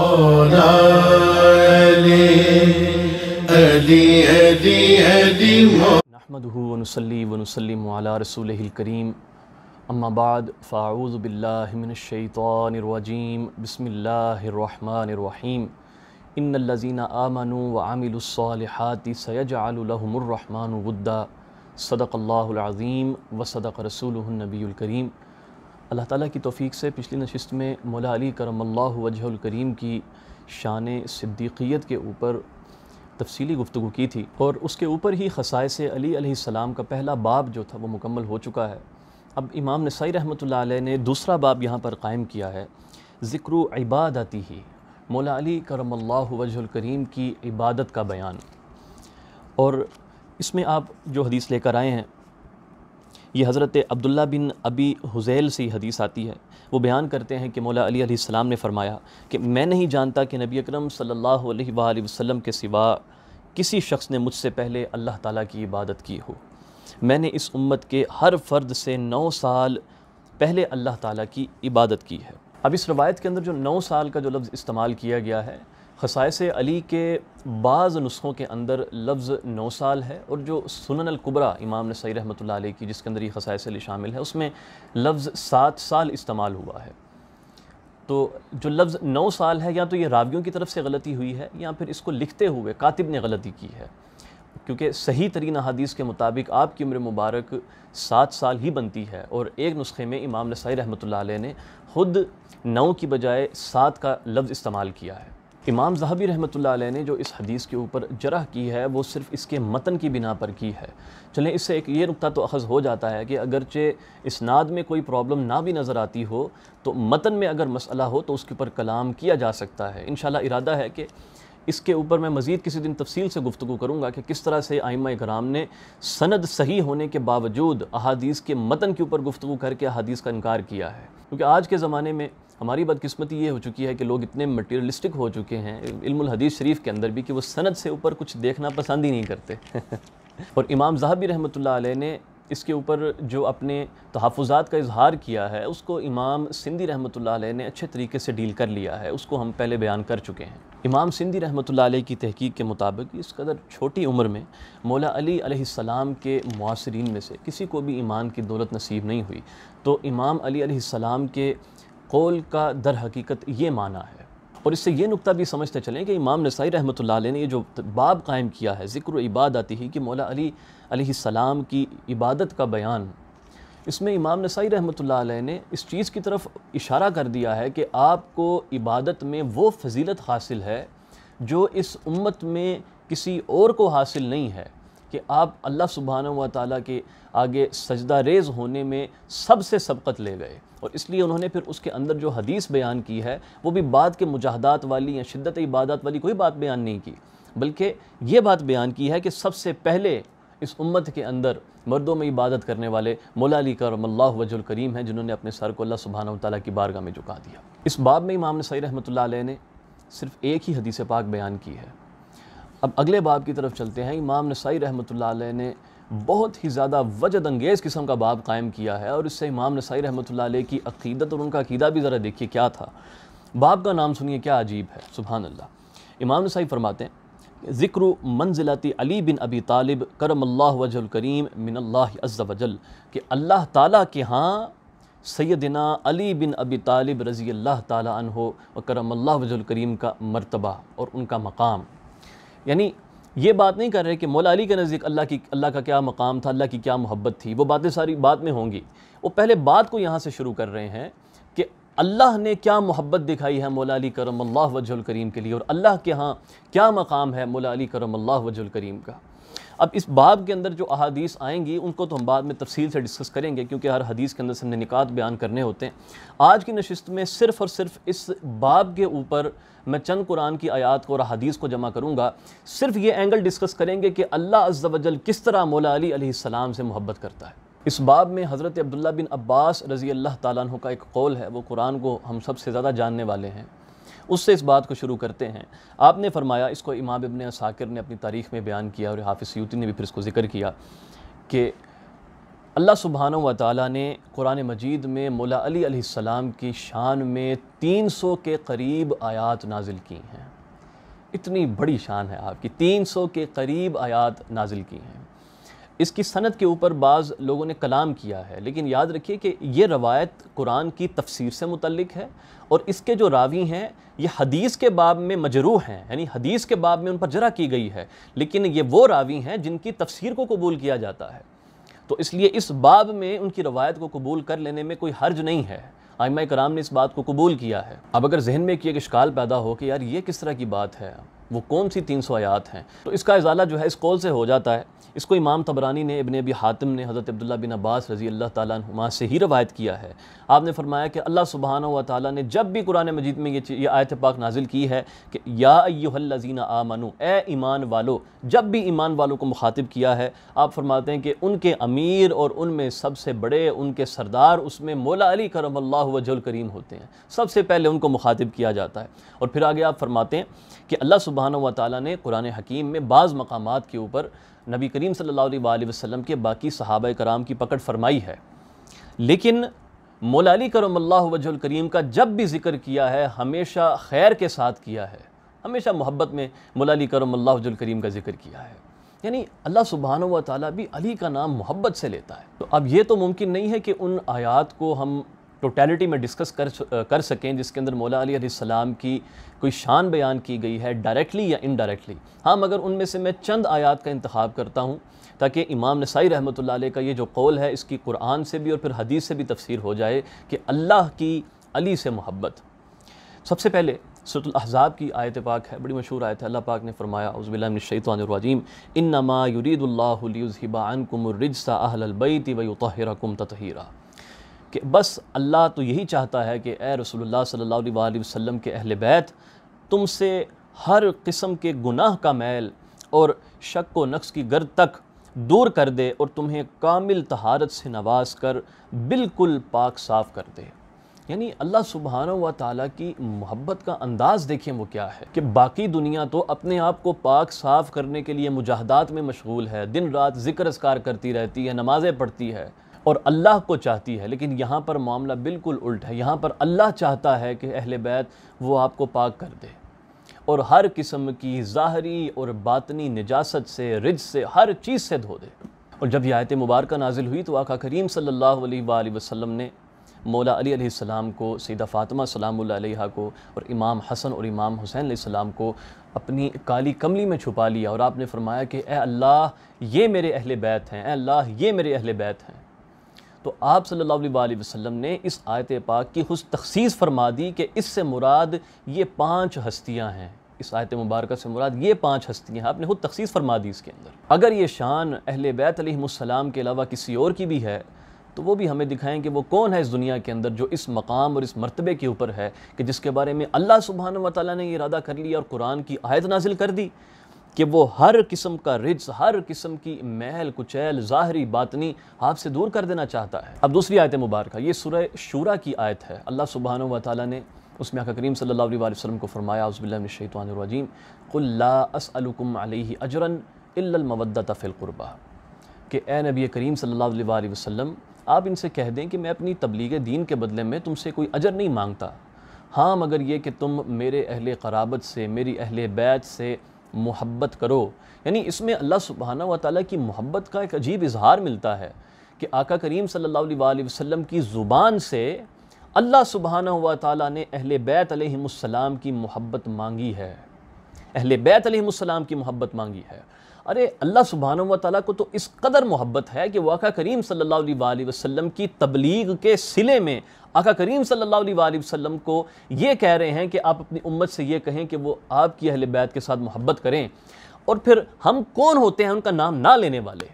नहमदनसली वनसलम रसूलकरीम अम्माबाद फ़ाऊज़ बिल्लाशैतरजीम बसमीम इन लजीना आमनु व आमिलसालहति सैजालहमरहमानुद्दा सदक़ल्लाज़ीम व सदक रसूलनबीकरीम अल्लाह ताला की तौफीक से पिछली नशस्त में मौला अली करमल्ला वजहुल करीम की शान सिद्दीक़ियत के ऊपर तफसीली गुफ्तु की थी और उसके ऊपर ही खसाइस अली सलाम का पहला बाब जो था वो मुकम्मल हो चुका है अब इमाम नसाई रहमत ने दूसरा बाब यहाँ पर कायम किया है ज़िक्र इबादती ही मौला अली करमल्ला वजहुल करीम की इबादत का बयान और इसमें आप जो हदीस लेकर आए हैं ये हज़रत अब्दुल्ला बिन अबी हुज़ैल से ही हदीस आती है वो बयान करते हैं कि मौला अली सलाम ने फरमाया कि मैं नहीं जानता कि नबी अकरम सल्लल्लाहु अलैहि वसल्लम के सिवा किसी शख्स ने मुझसे पहले अल्लाह ताला की इबादत की हो मैंने इस उम्मत के हर फ़र्द से नौ साल पहले अल्लाह ताला की इबादत की है अब इस रवायत के अंदर जो नौ साल का जो लफ्ज़ इस्तेमाल किया गया है खसाइस अली के बाज़ नुस्खों के अंदर लफ्ज़ नौ साल है और जो सुनन अलकुबरा इमाम सही रहमत आई की जिसके अंदर ये खसाइस अली शामिल है उसमें लफ्ज़ सात साल इस्तेमाल हुआ है तो जो लफ्ज़ नौ साल है या तो ये रावियों की तरफ से गलती हुई है या फिर इसको लिखते हुए कातिब ने गलती की है क्योंकि सही तरीन अदीस के मुताबिक आपकी उम्र मुबारक सात साल ही बनती है और एक नुस्खे में इमाम नसाई रहमत ने ख़ुद नौ की बजाय सात का लफ्ज़ इस्तेमाल किया है इमाम जहाबी रहमत ने जो इस हदीस के ऊपर जरह की है वो सिर्फ इसके मतन की बिना पर की है चलें इससे एक ये नुकता तो अखज़ हो जाता है कि अगरचे इसनाद में कोई प्रॉब्लम ना भी नज़र आती हो तो मतन में अगर मसला हो तो उसके ऊपर कलाम किया जा सकता है इन इरादा है कि इसके ऊपर मैं मज़ीद किसी दिन तफसील से गुफ्तु करूँगा कि किस तरह से आइमा कराम ने सनद सही होने के बावजूद अहादीस के मतन के ऊपर गुफ्तु करके अहादीस का इनकार किया है क्योंकि आज के ज़माने में हमारी बदकस्मती ये हो चुकी है कि लोग इतने मटेरियलिस्टिक हो चुके हैं इल्मुल हदीस शरीफ के अंदर भी कि वो सनद से ऊपर कुछ देखना पसंद ही नहीं करते और इमाम जहाबी रहमत ने इसके ऊपर जो अपने तहफ़ात का इजहार किया है उसको इमाम सिंधी रहमत ने अच्छे तरीके से डील कर लिया है उसको हम पहले बयान कर चुके हैं इमाम सिंधी रहमत की तहकीक के मुताबिक इस कदर छोटी उम्र में मौला अली के मुआसरीन में से किसी को भी ईमान की दौलत नसीब नहीं हुई तो इमाम अली सलाम के कौल का दर हकीकत ये माना है और इससे ये नुकता भी समझते चलें कि इमाम नसाई रहमत ने ये जो बाब कायम किया है ज़िक्र इबाद आती ही कि मौला अली सलाम की इबादत का बयान इसमें इमाम नसाई रहमत ने इस चीज़ की तरफ इशारा कर दिया है कि आपको इबादत में वो फजीलत हासिल है जो इस उम्मत में किसी और को हासिल नहीं है कि आप अल्लाह सुबहाना व ताली के आगे सजदा रेज होने में सबसे सबकत ले गए और इसलिए उन्होंने फिर उसके अंदर जो हदीस बयान की है वो भी बाद के मुजाहदात वाली या शिद्दत इबादत वाली कोई बात बयान नहीं की बल्कि ये बात बयान की है कि सबसे पहले इस उम्मत के अंदर मर्दों में इबादत करने वाले मौलाली करम अल्लाह वजुल करीम हैं जिन्होंने अपने सर को अल्लाह सुबहाना ताली की बारगाह में झुका दिया इस बाब में इमाम नसई रहमत ने सिर्फ़ एक ही हदीस पाक बयान की है अब अगले बाब की तरफ चलते हैं इमाम नसाई रहमत ने बहुत ही ज़्यादा वजद अंगेज़ किस्म का बाब कायम किया है और इससे इमाम नसाई रहमत की अकीदत और उनका अकीदा भी ज़रा देखिए क्या था बाब का नाम सुनिए क्या अजीब है सुबहान अल्लाह इमाम नसाई फरमाते हैं ज़िक्र मंजिलती अली बिन अबी तालिब करम अल्लाह वजल करीम मिन अल्लाह वजल कि अल्लाह ताला के हाँ सैदना अली बिन अबी तालिब रज़ी अल्लाह ताला अनहो व करम अल्लाह वजल करीम का मरतबा और उनका मकाम यानी ये बात नहीं कर रहे कि मौला अली के नज़दीक अल्लाह की अल्लाह का क्या मकाम था अल्लाह की क्या मोहब्बत थी वो बातें सारी बात में होंगी वो पहले बात को यहाँ से शुरू कर रहे हैं कि अल्लाह ने क्या मोहब्बत दिखाई है मौला अली करम अल्लाह वजुल करीम के लिए और अल्लाह के यहाँ क्या मकाम है मौला अली करम अल्लाह वजुल करीम का अब इस बाब के अंदर जो अहादीस आएंगी उनको तो हम बाद में तफसील से डिस्कस करेंगे क्योंकि हर हदीस के अंदर से हमने निकात बयान करने होते हैं आज की नशस्त में सिर्फ़ और सिर्फ इस बाब के ऊपर मैं चंद कुरान की आयात को और हदीस को जमा करूँगा सिर्फ ये एंगल डिस्कस करेंगे कि अल्लाह अज्जल किस तरह मौला अली से मोहब्बत करता है इस बाब में हज़रत अब्दुल्ला बिन अब्बास रज़ी अल्लाह तु का एक कौल है वो कुरान को हम सबसे ज़्यादा जानने वाले हैं उससे इस बात को शुरू करते हैं आपने फरमाया इसको इमाम इबन साकिर ने अपनी तारीख में बयान किया और हाफिज़ यूती ने भी फिर इसको ज़िक्र किया कि अल्लाह सुबहान व ताली ने कुरान मजीद में मौला अलीसम की शान में तीन सौ के करीब आयात नाजिल की हैं इतनी बड़ी शान है आपकी तीन सौ के करीब आयात नाजिल की हैं इसकी सनत के ऊपर बाज़ लोगों ने कलाम किया है लेकिन याद रखिए कि ये रवायत कुरान की तफसीर से मुतलक है और इसके जो रावी हैं ये हदीस के बाब में मजरूह हैं यानी हदीस के बाब में उन पर जरा की गई है लेकिन ये वो रावी हैं जिनकी तफसीर को कबूल किया जाता है तो इसलिए इस बाब में उनकी रवायत को कबूल कर लेने में कोई हर्ज नहीं है आयमा कराम ने इस बात को कबूल किया है अब अगर जहन में कि एक इश्काल पैदा हो कि यार ये किस तरह की बात है वो कौन सी तीन सौ आयात हैं तो इसका इजाला जो है इस कौल से हो जाता है इसको इमाम तबरानी ने इबन अबी हातिम ने हज़रत अब्दुल्ला बिन अब्बास रज़ी अल्लाह तुमा से ही रवायत किया है आपने फरमाया कि अल्लाह सुबहाना व ताली ने जब भी कुरान मजीद में ये ये आयत पाक नाजिल की है कि या याजीना आ मनु ए ईमान वालो जब भी ईमान वालों को मुखातिब किया है आप फरमाते हैं कि उनके अमीर और उनमें सबसे बड़े उनके सरदार उसमें मौला अली करम अल्लाह करीम होते हैं सबसे पहले उनको मुखातिब किया जाता है और फिर आगे आप फरमाते हैं कि अल्लाह सुबह सुबहान व ने कुरान हकीम में बाज़ मकाम के ऊपर नबी करीम सल्ला वसम के बाकी सहाब कराम की पकड़ फरमाई है लेकिन मोलाली करमल्ला वजुल करीम का जब भी जिक्र किया है हमेशा खैर के साथ किया है हमेशा मोहब्बत में मोलाली करमल्ला वजुल करीम का जिक्र किया है यानी अल्लाह सुबहान व ताली भी अली का नाम मोहब्बत से लेता है तो अब ये तो मुमकिन नहीं है कि उन आयात को हम टोटलिटी में डिस्कस कर कर सकें जिसके अंदर मौला अली सलाम की कोई शान बयान की गई है डायरेक्टली या इनडायरेक्टली हाँ मगर उनमें से मैं चंद आयात का इंतब करता हूँ ताकि इमाम नसाई रहमत का ये जो कौल है इसकी कुरान से भी और फिर हदीस से भी तफसीर हो जाए कि अल्लाह की अली से मोहब्बत सबसे पहले सतुलज़ाब की आयत पाक है बड़ी मशहूर आयत है अल्लाह पाक ने फरमाया उज़बिल्लाशैतवानरवाजीम इन नमा युरीदुल्लाबा अनकुमरजसा तहरा कुम ततहरा कि बस अल्लाह तो यही चाहता है कि ए रसोल्ला सल्ला वसम के अहल बैत तुमसे हर किस्म के गुनाह का मैल और शक व नक्स की गर्द तक दूर कर दे और तुम्हें कामिल तहारत से नवाज कर बिल्कुल पाक साफ़ कर दे यानी अल्लाह सुबहाना व ताली की मोहब्बत का अंदाज़ देखें वो क्या है कि बाकी दुनिया तो अपने आप को पाक साफ़ करने के लिए मुजाहदात में मशगूल है दिन रात ज़िक्र असकार करती रहती है नमाज़ें पढ़ती है और अल्लाह को चाहती है लेकिन यहाँ पर मामला बिल्कुल उल्ट है यहाँ पर अल्लाह चाहता है कि अहल बैत वो आपको पाक कर दे और हर किस्म की ज़ाहरी और बातनी निजासत से रिज से हर चीज़ से धो दे और जब यह आयत मुबारक नाजिल हुई तो आका करीम अलैहि वसम ने मौला अली सलाम को सैदा फ़ातिमा सलाम को और इमाम हसन और इमाम हुसैन सलाम को अपनी काली कमली में छुपा लिया और आपने फरमाया कि ए अल्लाह ये मेरे अहल बैत हैं ए अल्लाह ये मेरे अहल बैत हैं तो आप सल्ला वसम ने इस आयत पाक की खुश तखसीस फरमा दी कि इससे मुराद ये पाँच हस्तियाँ हैं इस आयत मुबारक से मुराद ये पाँच हस्तियाँ आपने खुद तखसीस फरमा दी इसके अंदर अगर ये शान अहल बैतम के अलावा किसी और की भी है तो वो भी हमें दिखाएं कि वो कौन है इस दुनिया के अंदर जो इस मकाम और इस मरतबे के ऊपर है कि जिसके बारे में अल्लाह सुबहान वाली ने इरादा कर लिया और कुरान की आयत नाजिल कर दी कि वो हर किस्म का रिज हर किस्म की महल कुचैल ज़ाहरी बातनी आपसे दूर कर देना चाहता है अब दूसरी आयत मुबारक ये सुरह शूरा की आयत है अल्लाह सुबहान वाली ने उसमें आका करीम अलैहि वसल्लम को फरमाया उसबिल्लाशैतवानरजीम अलैहि अजरन इल्लमवदत फ़िलकुरबा कि ए नबी करीम सल्ला वसम आप इनसे कह दें कि मैं अपनी तबलीग दीन के बदले में तुमसे कोई अजर नहीं मांगता हाँ मगर ये कि तुम मेरे अहल कराबत से मेरी अहल बैत से मोहब्बत करो यानी इसमें अल्लाह सुबहाना व ताली की मोहब्बत का एक अजीब इजहार मिलता है कि आका करीम सल्ला वसम की ज़ुबान से अल्लाह सुबहाना व ताली ने अहल बैत अलैहिस्सलाम की मोहब्बत मांगी है अहल बैत अलैहिस्सलाम की मोहब्बत मांगी है अरे अल्लाह सुबहाना व ताली को तो इस कदर मोहब्बत है कि वाक़ा करीम सल्ला वसम की तबलीग के सिले में आका करीम सल्लल्लाहु अलैहि वसल्लम को ये कह रहे हैं कि आप अपनी उम्मत से ये कहें कि वो आपकी अहल बैत के साथ मोहब्बत करें और फिर हम कौन होते हैं उनका नाम ना लेने वाले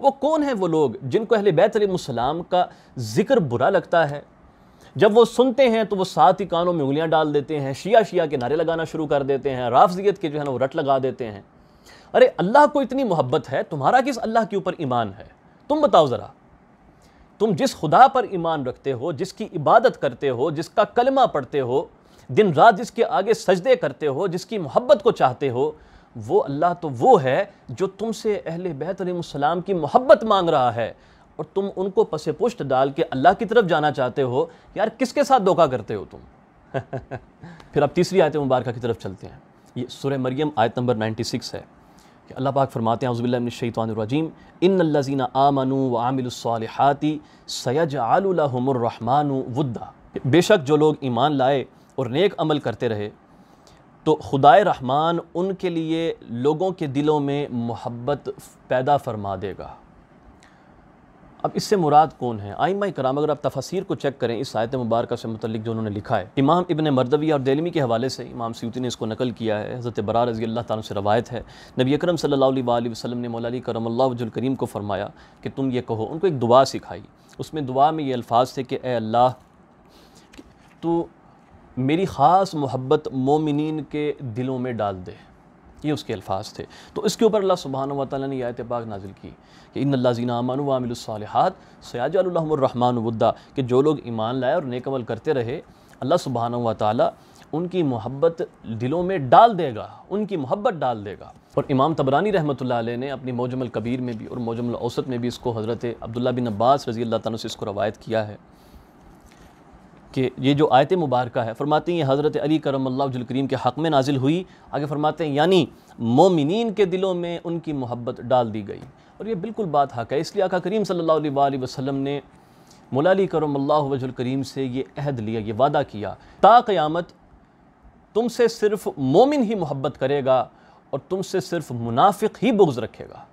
वो कौन हैं वो लोग जिनको अहल बैतम का ज़िक्र बुरा लगता है जब वो सुनते हैं तो वो साथ ही कानों में उंगलियां डाल देते हैं शिया शिया के नारे लगाना शुरू कर देते हैं राफजियत के जो है ना वो रट लगा देते हैं अरे अल्लाह को इतनी मोहब्बत है तुम्हारा किस अल्लाह के ऊपर ईमान है तुम बताओ ज़रा तुम जिस खुदा पर ईमान रखते हो जिसकी इबादत करते हो जिसका कलमा पढ़ते हो दिन रात जिसके आगे सजदे करते हो जिसकी मोहब्बत को चाहते हो वो अल्लाह तो वो है जो तुमसे अहल बैतम की मोहब्बत मांग रहा है और तुम उनको पसे पुष्ट डाल के अल्लाह की तरफ जाना चाहते हो यार किसके साथ धोखा करते हो तुम फिर आप तीसरी आयत मुबारक की तरफ चलते हैं ये सुर मरियम आयत नंबर 96 है अल्लाह पाक फरमाते हैं अज़बिल्लाशैतवानरजीम इन अल्लाजीना आमनु व आमिलसालहती सैज आलमरहमान वुद्दा बेशक जो लोग ईमान लाए और नेक अमल करते रहे तो खुदाए रहमान उनके लिए लोगों के दिलों में मोहब्बत पैदा फरमा देगा अब इससे मुराद कौन है आइमा कराम अगर आप तफसर को चेक करें इस आयत मुबारक से मतलब जो उन्होंने लिखा है इमाम इबन मरदवी और दिलमी के हवाले से इमाम सूती ने इसको नकल किया है हज़रत बरार रजी अल्लाह तु से रवायत है नबी अकरम सल्ला वसलम ने मौलाली करमल करीम को फरमाया कि तुम ये कहो उनको एक दुआ सिखाई उसमें दुआ में ये अल्फाज थे कि ए अल्लाह तो मेरी ख़ास मोहब्बत मोमिन के दिलों में डाल दे ये उसके अल्फाज थे तो इसके ऊपर अल्लाह सुबहान वाली ने आयत पाक नाजिल की कि इन अल्लाजीना अमानु वामिलसालहत सयाजरहमानवद्दा कि जो लोग ईमान लाए और नेकमल करते रहे अल्लाह सुबहान वाली उनकी मोहब्बत दिलों में डाल देगा उनकी मोहब्बत डाल देगा और इमाम तबरानी रहमत ने अपनी मौजमल कबीर में भी और मौजमल औसत में भी इसको हज़रत अब्दुल्ला बिन अब्बास रज़ी अल्लाह तुम से इसको रवायत किया है कि ये जो आयत मुबारक है फरमाते हैं ये हज़रत अली करम करीम के हक़ में नाजिल हुई आगे फरमाते हैं यानी मोमिन के दिलों में उनकी मोहब्बत डाल दी गई और ये बिल्कुल बात हक़ है इसलिए आका करीम सल्ला वसलम ने मुलाली करम करीम से ये अहद लिया ये वादा किया ता क़यामत तुमसे सिर्फ़ मोमिन ही मोहब्बत करेगा और तुमसे सिर्फ़ मुनाफिक ही बुग्ज़ रखेगा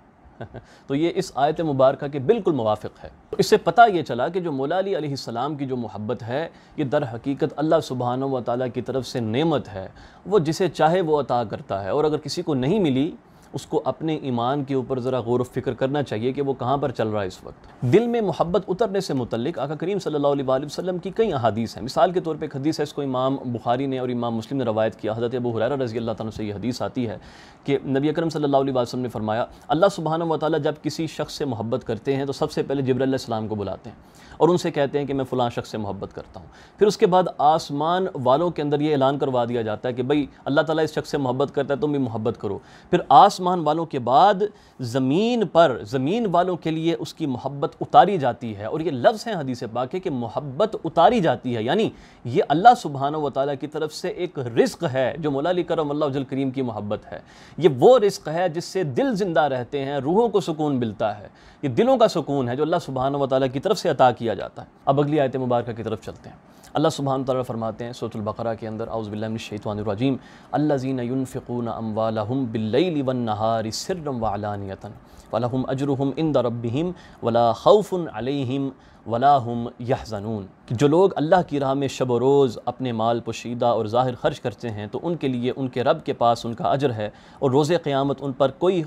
तो ये इस आयत मुबारक के बिल्कुल मुवाफ़ है इससे पता ये चला कि जो मोलाली सलाम की जो मोहब्बत है ये दर हकीकत अल्लाह सुबहान व ताली की तरफ से नेमत है वो जिसे चाहे वो अता करता है और अगर किसी को नहीं मिली उसको अपने ईमान के ऊपर ज़रा गौर फिक्र करना चाहिए कि वो कहाँ पर चल रहा है इस वक्त दिल में मोहब्बत उतरने से मुतलिक आका करीम सल्ला वसलम की कई अदीस हैं मिसाल के तौर पर एक हदीस है इसको इमाम बुखारी ने और इमाम मुस्लिम ने रवायत किया हज़रत अबू हुरैर रजी अल्लाह तुम से यह हदीस आती है कि नबी अक्रम सल्लल्लाहु वसम ने फरमाया अल्लाह सुबहान व ताली जब किसी शख्स से मोहब्बत करते हैं तो सबसे पहले जब्रम को बुलाते हैं और उनसे कहते हैं कि मैं फ़लाँ शख्स से मोहब्बत करता हूँ फिर उसके बाद आसमान वालों के अंदर ये ऐलान करवा दिया जाता है कि भाई अल्लाह ताली इस शख्स से मोहब्बत करता है तुम भी मोहब्बत करो फिर आस आसमान वालों के बाद ज़मीन पर ज़मीन वालों के लिए उसकी मोहब्बत उतारी जाती है और ये लफ्ज़ हैं हदीस पाक के मोहब्बत उतारी जाती है यानी ये अल्लाह सुबहान व ताली की तरफ से एक रिस्क है जो मौलाली करम करीम की मोहब्बत है ये वो रिस्क है जिससे दिल ज़िंदा रहते हैं रूहों को सुकून मिलता है ये दिलों का सुकून है जो अल्लाह सुबहान व ताली की तरफ से अता किया जाता है अब अगली आयत मुबारक की तरफ चलते हैं अल्लाह सुबहान तौर फरमाते हैं सोतुल्बकरा के अंदर आउज़बिल्लाजीम अल्लाजीन यूनफ़िकून अम्बालम बिल्लई वन नहार सर्रम वालानियतन वलाहम अजरहम इन दरबिम वला खौफ़न अलहम वलाहम यहजनून जो लोग अल्लाह की राह में शब रोज़ अपने माल पोशीदा और ज़ाहिर खर्च करते हैं तो उनके लिए उनके रब के पास उनका अजर है और रोज़ क़्यामत उन पर कोई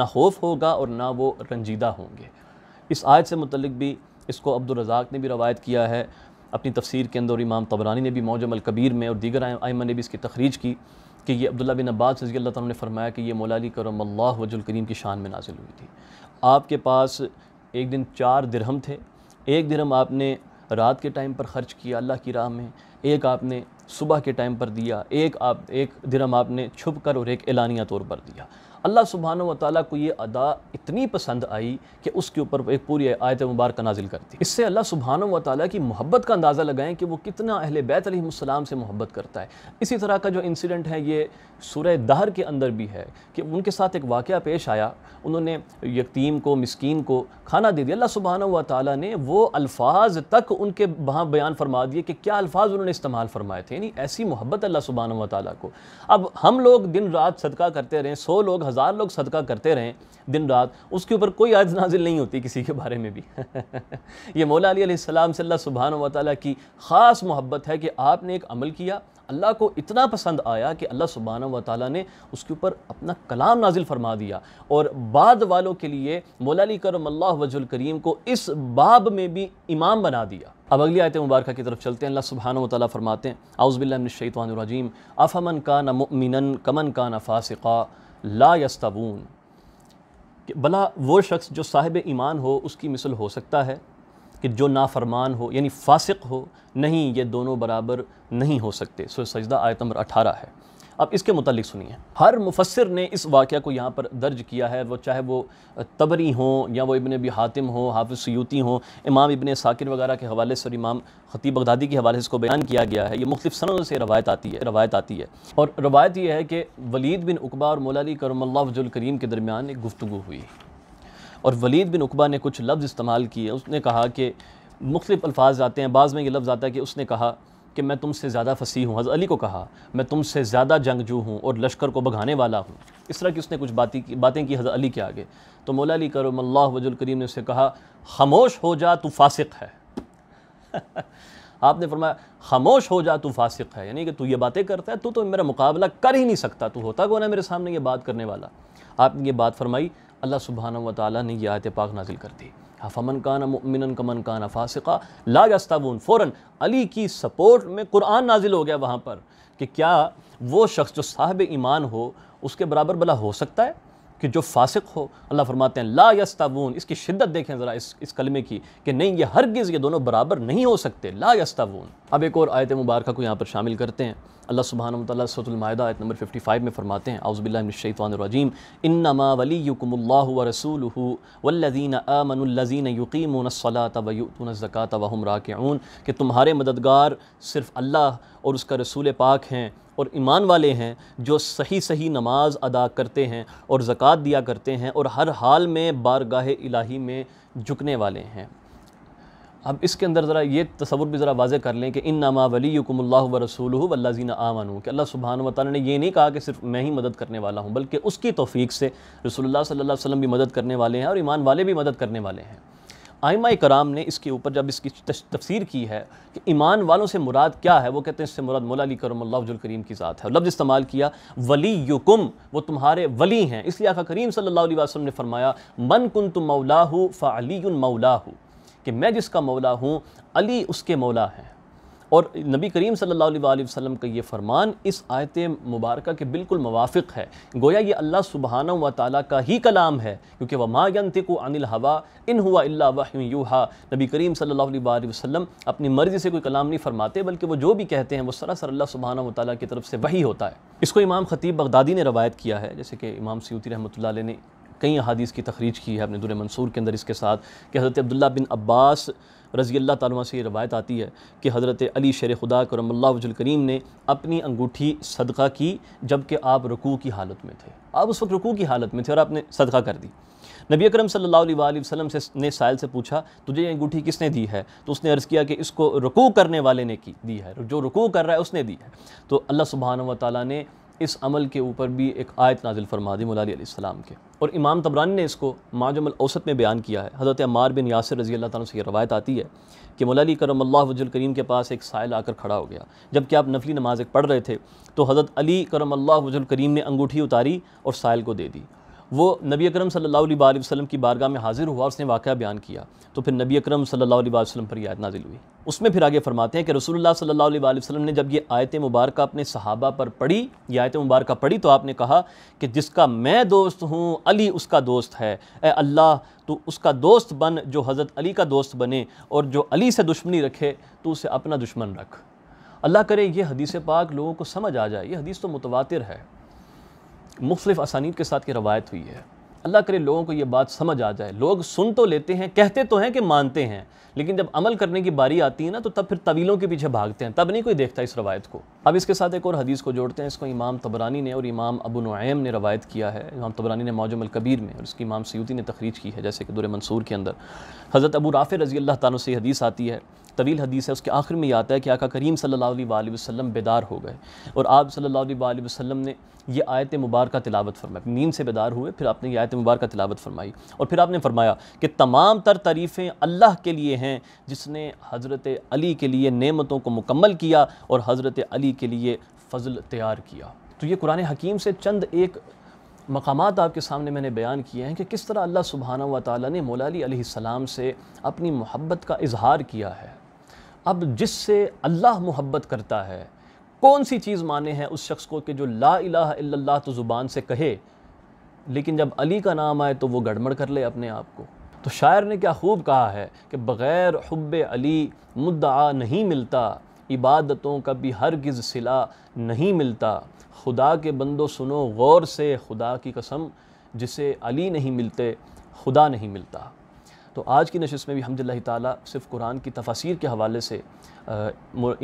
ना खौफ होगा और ना वो रंजीदा होंगे इस आयत से मुतलक भी इसको अब्दुलरजाक ने भी रवायत किया है अपनी तफसीर के अंदर इमाम तबरानी ने भी मौजम कबीर में और दीगर आयमा ने भी इसकी तखरीज की कि ये अब्दुल्ला बिन अब्बास रजी अल्लाह ने फरमाया कि ये मौलाली करम अल्लाह वजुल करीम की शान में नाजिल हुई थी आपके पास एक दिन चार दिरहम थे एक दिरहम आपने रात के टाइम पर ख़र्च किया अल्लाह की राह में एक आपने सुबह के टाइम पर दिया एक आप एक दिरहम आपने छुप कर और एक एलानिया तौर पर दिया अल्लाह सुबहान वाली को ये अदा इतनी पसंद आई कि उसके ऊपर एक पूरी आयत मुबारक नाजिल कर दी इससे अल्लाह सुबहान वाली की मोहब्बत का अंदाज़ा लगाएं कि वो कितना अहल बैतम से मोहब्बत करता है इसी तरह का जो इंसिडेंट है ये सूर्य दहर के अंदर भी है कि उनके साथ एक वाक़ पेश आया उन्होंने यकीम को मस्किन को खाना दे दिया अल्लाह सुबहान व ताली ने वो अल्फाज तक उनके वहाँ बयान फरमा दिए कि क्या अल्फाज उन्होंने इस्तेमाल फरमाए थे यानी ऐसी मोहब्बत अल्लाह सुबहान व ताल को अब हम लोग दिन रात सदका करते रहें सौ लोग हज़ार लोग सदका करते रहें दिन रात उसके ऊपर कोई आयत नाजिल नहीं होती किसी के बारे में भी ये मौला अलीसम से सुबहान वाली की ख़ास मोहब्बत है कि आपने एक अमल किया अल्लाह को इतना पसंद आया कि अल्लाह सुबहान व ताली ने उसके ऊपर अपना कलाम नाजिल फरमा दिया और बाद वालों के लिए मौलाली करम अल्लाह वजुल करीम को इस बाब में भी इमाम बना दिया अब अगली आयत मुबारक की तरफ चलते हैं अल्लाह सुबहाना वाली फरमाते हैं आउज़बिल्लाशैतवानरजीम अफ़मन कान मिनन कमन कान फ़ासिका ला यस्तबून भला वो शख्स जो साहिब ईमान हो उसकी मिसल हो सकता है कि जो नाफरमान हो यानी फासिक हो नहीं ये दोनों बराबर नहीं हो सकते सो सजदा आयत नंबर अठारह है अब इसके मतलब सुनिए हर मुफसर ने इस वाक़ को यहाँ पर दर्ज किया है वो चाहे वो तबरी हों या वो इबन अबी हातिम हो हाफि सयूती हों इमाम इबन साकिर वगैरह के हवाले से और इमाम ख़तीब बगदादी के हवाले से इसको बयान किया गया है ये मुख्तफ सनों से रवायत आती है रवायत आती है और रवायत यह है कि वलीद बिन उकबा और मौलाली करमल्लाजुल करीम के दरमियान एक गुफ्तु हुई और वलीद बिन उकबा ने कुछ लफ्ज़ इस्तेमाल किए उसने कहा कि मुख्तफ अल्फाज आते हैं बाद में ये लफ्ज़ आता है कि उसने कहा कि मैं तुमसे ज़्यादा फसी हूँ हज़रत अली को कहा मैं तुमसे ज़्यादा जंगजू हूँ और लश्कर को भगाने वाला हूँ इस तरह की उसने कुछ बातें की बातें की हज़रत अली के आगे तो मौला अली करम अल्लाह वजुल करीम ने उससे कहा खामोश हो जा तू फासिक है आपने फरमाया खामोश हो जा तू फासिक है यानी कि तू ये बातें करता है तू तो मेरा मुकाबला कर ही नहीं सकता तू होता कौन है मेरे सामने ये बात करने वाला आपने ये बात फरमाई अल्लाह सुबहान व ताली ने यह आयत पाक नाजिल कर दी फ़मन काना मिनन कमन काना फ़ासिका ला यस्ताबून फ़ौर अली की सपोर्ट में कुरान नाजिल हो गया वहाँ पर कि क्या वो शख्स जो साहब ईमान हो उसके बराबर भला हो सकता है कि जो फासिक हो अल्लाह फरमाते हैं ला यस्तावून इसकी शिद्दत देखें ज़रा इस इस कलमे की कि नहीं ये हरगिज़ ये दोनों बराबर नहीं हो सकते ला यस्तावून अब एक और आयत मुबारक को यहाँ पर शामिल करते हैं अल्लाह सुबहान तला सतमायदा आयत नंबर 55 में फ़रमाते हैं आउज़बिल्लाशैतवानरजीम इन नमा वली रसूल वल्लिन अमनज़ीन युकीमसलात वयूतज़क़ात के ऊन कि तुम्हारे मददगार सिर्फ़ अल्लाह और उसका रसूल पाक हैं और ईमान वाले हैं जो सही सही नमाज अदा करते हैं और ज़क़़त दिया करते हैं और हर हाल में बारगाह इलाही में झुकने वाले हैं अब इसके अंदर ज़रा ये तस्वुर भी ज़रा वाजे कर लें कि इन नामा वली यकुमल्ला व रसूल वल्लाजीना आमनू कि अल्लाह सुबहान वाली ने यह नहीं कहा कि सिर्फ मैं ही मदद करने वाला हूँ बल्कि उसकी तोफ़ीक से रसोल्ला सल्ला वसलम भी मदद करने वाले हैं और ईमान वाले भी मदद करने वाले हैं आइमा कराम ने इसके ऊपर जब इसकी तफसीर की है कि ईमान वालों से मुराद क्या है वो कहते हैं इससे मुराद मौला अली करम करीम की ज़ात है लफ्ज़ इस्तेमाल किया वली युकुम वो तुम्हारे वली हैं इसलिए आका करीम सल्लल्लाहु अलैहि वसल्लम ने फरमाया मन कुन तुम मौलाहू फ़ाली मौलाहू कि मैं जिसका मौला हूँ अली उसके मौला हैं और नबी करीम सल्लल्लाहु अलैहि वसल्लम का ये फ़रमान इस आयत मुबारक के बिल्कुल मुवाफ़ है गोया ये अल्लाह सुबहाना व ताली का ही कलाम है क्योंकि वमा यंतिकु अनिल हवा इन हुआ अल्ला नबी करीम सल्लल्लाहु अलैहि वसल्लम अपनी मर्ज़ी से कोई कलाम नहीं फरमाते बल्कि वो जो भी कहते हैं वो सरासर अल्लाह सुबहाना व ताली की तरफ से वही होता है इसको इमाम ख़तीब बगदादी ने रवायत किया है जैसे कि इमाम सयूती रहमत ने कई अदीस की तखरीज की है अपने दुर मंसूर के अंदर इसके साथ कि हज़रत अब्दुल्ला बिन अब्बास रज़ी अल्लाह तला से ये रवायत आती है कि हज़रत अली शेर खुदा करमल्लाजुल करीम ने अपनी अंगूठी सदका की जबकि आप रुकू की हालत में थे आप उस वक्त रुकू की हालत में थे और आपने सदका कर दी नबी अकरम सल्लल्लाहु अलैहि वसल्लम से ने साइल से पूछा तुझे ये अंगूठी किसने दी है तो उसने अर्ज़ किया कि इसको रुकू करने वाले ने की दी है जो रुकू कर रहा है उसने दी है तो अल्लाह सुबहान व ताली ने इस अमल के ऊपर भी एक आयत नाजिल फरमा दी मौलाम के और इमाम तबरानी ने इसको माजमल औसत में बयान किया है हज़रत अमार बिन यासर रजी अल्लाह तु से यह रवायत आती है कि मौलाली करम अल्लाह वजुल करीम के पास एक साइल आकर खड़ा हो गया जबकि आप नफली नमाज पढ़ रहे थे तो हज़रत अली करम अल्लाह वजुल करीम ने अंगूठी उतारी और साइल को दे दी वो नबी अक्रम सल्ला वसलम की बारगाह में हाज़िर हुआ उसने वाक़ बयान किया तो फिर नबी अक्रम सल्ला वसलम पर याद आयत नाजिल हुई उसमें फिर आगे फरमाते हैं कि रसोल्ला सल्ला वसलम ने जब ये आयत मुबारक अपने सहाबा पर पढ़ी ये आयत मुबारक पढ़ी तो आपने कहा कि जिसका मैं दोस्त हूँ अली उसका दोस्त है ए अल्लाह तो उसका दोस्त बन जो हज़रत अली का दोस्त बने और जो अली से दुश्मनी रखे तो उसे अपना दुश्मन रख अल्लाह करे ये हदीस पाक लोगों को समझ आ जाए ये हदीस तो मुतवा है मुख्तलिफ असानीद के साथ की रवायत हुई है अल्लाह करे लोगों को ये बात समझ आ जाए लोग सुन तो लेते हैं कहते तो हैं कि मानते हैं लेकिन जब अमल करने की बारी आती है ना तो तब फिर तवीलों के पीछे भागते हैं तब नहीं कोई देखता इस रवायत को अब इसके साथ एक और हदीस को जोड़ते हैं इसको इमाम तबरानी ने और इमाम अबू नईम ने रवायत किया है इमाम तबरानी ने मौजम कबीर में और इसकी इमाम सयूती ने तखरीज की है जैसे कि दुर मंसूर के अंदर हज़रत अबू राफ़ रजी अल्लाह तन से हदीस आती है तवील हदीस है उसके आखिर में ये आता है कि आका करीम सल्लल्लाहु अलैहि वसल्लम बेदार हो गए और आप सल्लल्लाहु अलैहि वसल्लम ने ये आयत मुबारक तिलावत फरमाई नींद से बेदार हुए फिर आपने ये आयत मुबारक तिलावत फरमाई और फिर आपने फरमाया कि तमाम तर तारीफ़ें अल्लाह के लिए हैं जिसने हज़रत अली के लिए नेमतों को मुकम्मल किया और हज़रत अली के लिए फ़जल तैयार किया तो ये कुरान हकीम से चंद एक मकाम आपके सामने मैंने बयान किए हैं कि किस तरह अल्लाह सुबहाना व ताली ने मौलाली सलाम से अपनी मोहब्बत का इजहार किया है अब जिससे अल्लाह मोहब्बत करता है कौन सी चीज़ माने हैं उस शख्स को कि जो ला अला तो ज़ुबान से कहे लेकिन जब अली का नाम आए तो वो गड़बड़ कर ले अपने आप को तो शायर ने क्या खूब कहा है कि बग़ैर हब अली मुद्दा नहीं मिलता इबादतों का भी हर गज़ सिला नहीं मिलता खुदा के बंदो सुनो गौर से खुदा की कसम जिसे अली नहीं मिलते खुदा नहीं मिलता तो आज की नशस्त में भी हमद ला सिर्फ कुरान की तफसर के हवाले से आ,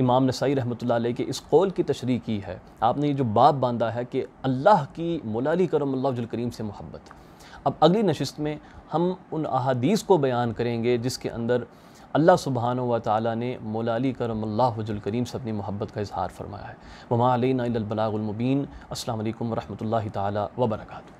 इमाम नसाई रहमत ला के इस कौल की तशरी की है आपने ये जो बाप बांधा है कि अल्लाह की मौलाली करम करीम से मोहब्बत अब अगली नशस्त में हम उन अहादीस को बयान करेंगे जिसके अंदर अल्लाह सुबहान व ताली ने मोलाली करम करीम से अपनी मोहब्बत का इजहार फरमाया है ममा अलबलामबीन अल्लाम वरहमल ताली